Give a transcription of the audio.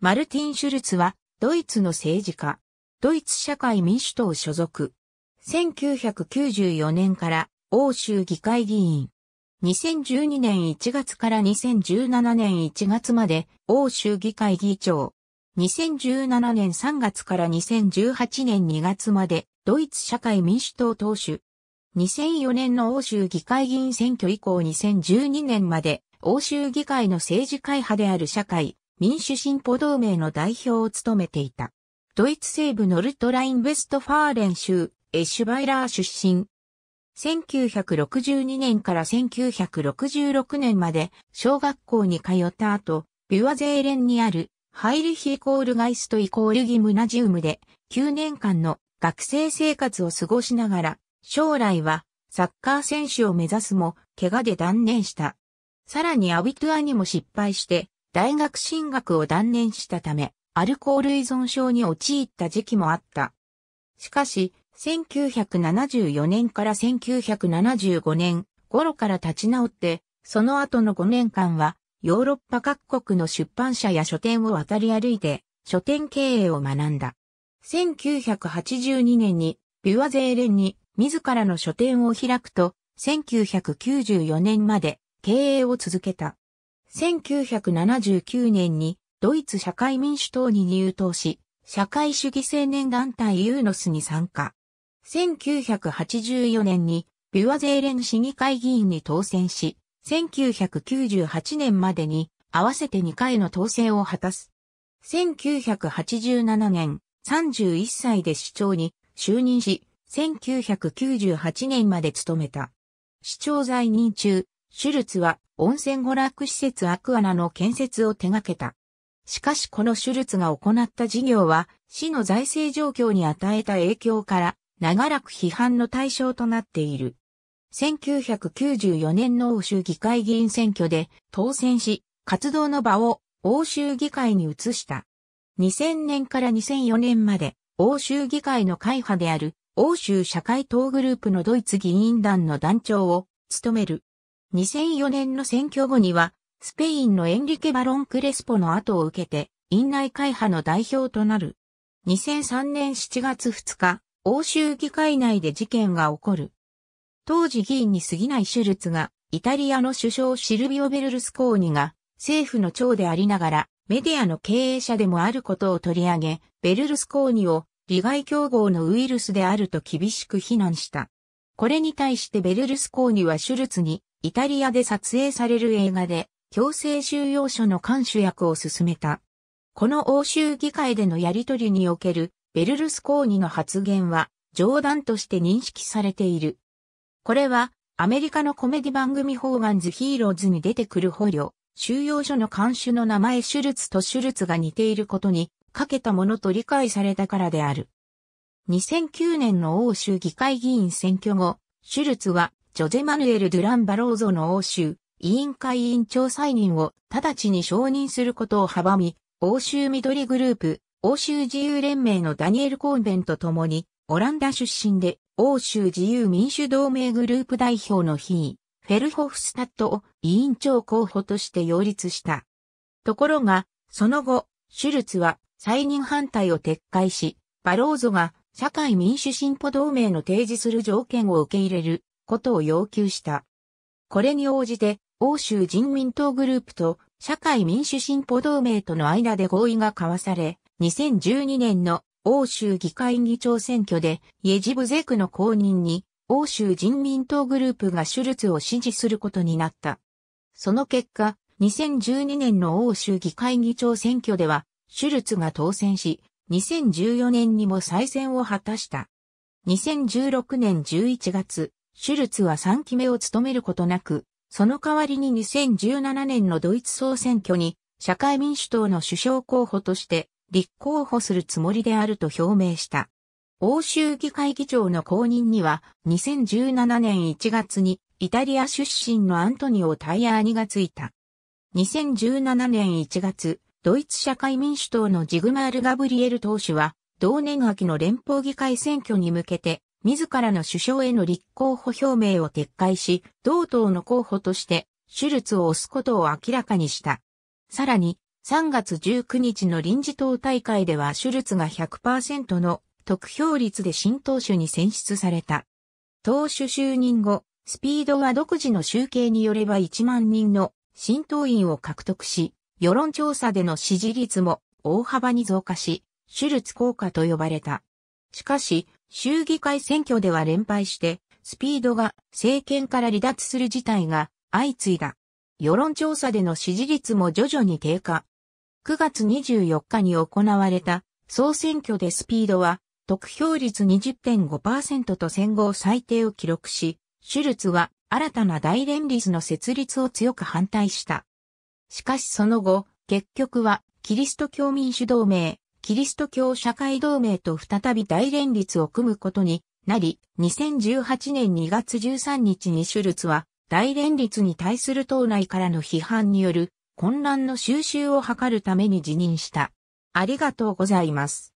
マルティン・シュルツは、ドイツの政治家、ドイツ社会民主党所属。1994年から欧州議会議員。2012年1月から2017年1月まで欧州議会議長。2017年3月から2018年2月までドイツ社会民主党党首。2004年の欧州議会議員選挙以降2012年まで欧州議会の政治会派である社会民主進歩同盟の代表を務めていた。ドイツ西部ノルトライン・ベストファーレン州、エッシュバイラー出身。1962年から1966年まで小学校に通った後、ビュアゼーレンにあるハイリヒイコールガイストイコールギムナジウムで9年間の学生生活を過ごしながら、将来はサッカー選手を目指すも、怪我で断念した。さらにアビトゥアにも失敗して、大学進学を断念したため、アルコール依存症に陥った時期もあった。しかし、1974年から1975年頃から立ち直って、その後の5年間は、ヨーロッパ各国の出版社や書店を渡り歩いて、書店経営を学んだ。1982年に、ビュアゼーレンに自らの書店を開くと、1994年まで経営を続けた。1979年にドイツ社会民主党に入党し、社会主義青年団体ユーノスに参加。1984年にビュアゼーレン市議会議員に当選し、1998年までに合わせて2回の当選を果たす。1987年31歳で市長に就任し、1998年まで務めた。市長在任中、シュルツは温泉娯楽施設アクアナの建設を手掛けた。しかしこのシュルツが行った事業は、市の財政状況に与えた影響から、長らく批判の対象となっている。1994年の欧州議会議員選挙で当選し、活動の場を欧州議会に移した。2000年から2004年まで欧州議会の会派である欧州社会党グループのドイツ議員団の団長を務める2004年の選挙後には、スペインのエンリケ・バロン・クレスポの後を受けて、院内会派の代表となる。2003年7月2日、欧州議会内で事件が起こる。当時議員に過ぎないシュルツが、イタリアの首相シルビオ・ベルルスコーニが、政府の長でありながら、メディアの経営者でもあることを取り上げ、ベルルスコーニを、利害競合のウイルスであると厳しく非難した。これに対してベルルスコーニはシュルツに、イタリアで撮影される映画で、強制収容所の監守役を進めた。この欧州議会でのやりとりにおけるベルルスコーニの発言は冗談として認識されている。これはアメリカのコメディ番組ホーガンズ・ヒーローズに出てくる捕虜、収容所の監守の名前シュルツとシュルツが似ていることにかけたものと理解されたからである。2009年の欧州議会議員選挙後、シュルツはジョゼマヌエル・ドゥラン・バローゾの欧州委員会委員長再任を直ちに承認することを阻み、欧州緑グループ、欧州自由連盟のダニエル・コーンベンと共に、オランダ出身で欧州自由民主同盟グループ代表のヒー、フェルホフスタットを委員長候補として擁立した。ところが、その後、シュルツは再任反対を撤回し、バローゾが社会民主進歩同盟の提示する条件を受け入れることを要求した。これに応じて、欧州人民党グループと社会民主進歩同盟との間で合意が交わされ、2012年の欧州議会議長選挙で、イェジブゼクの公認に、欧州人民党グループがシュルツを支持することになった。その結果、2012年の欧州議会議長選挙では、シュルツが当選し、2014年にも再選を果たした。2016年11月、シュルツは3期目を務めることなく、その代わりに2017年のドイツ総選挙に社会民主党の首相候補として立候補するつもりであると表明した。欧州議会議長の公認には2017年1月にイタリア出身のアントニオ・タイヤーニがついた。2017年1月、ドイツ社会民主党のジグマール・ガブリエル党首は同年秋の連邦議会選挙に向けて自らの首相への立候補表明を撤回し、同党の候補として、シュルツを推すことを明らかにした。さらに、3月19日の臨時党大会ではシュルツが100%の得票率で新党首に選出された。党首就任後、スピードは独自の集計によれば1万人の新党員を獲得し、世論調査での支持率も大幅に増加し、シュルツ効果と呼ばれた。しかし、衆議会選挙では連敗して、スピードが政権から離脱する事態が相次いだ。世論調査での支持率も徐々に低下。9月24日に行われた総選挙でスピードは得票率20.5%と戦後最低を記録し、シュルツは新たな大連立の設立を強く反対した。しかしその後、結局はキリスト教民主同盟キリスト教社会同盟と再び大連立を組むことになり、2018年2月13日にシュルツは、大連立に対する党内からの批判による混乱の収拾を図るために辞任した。ありがとうございます。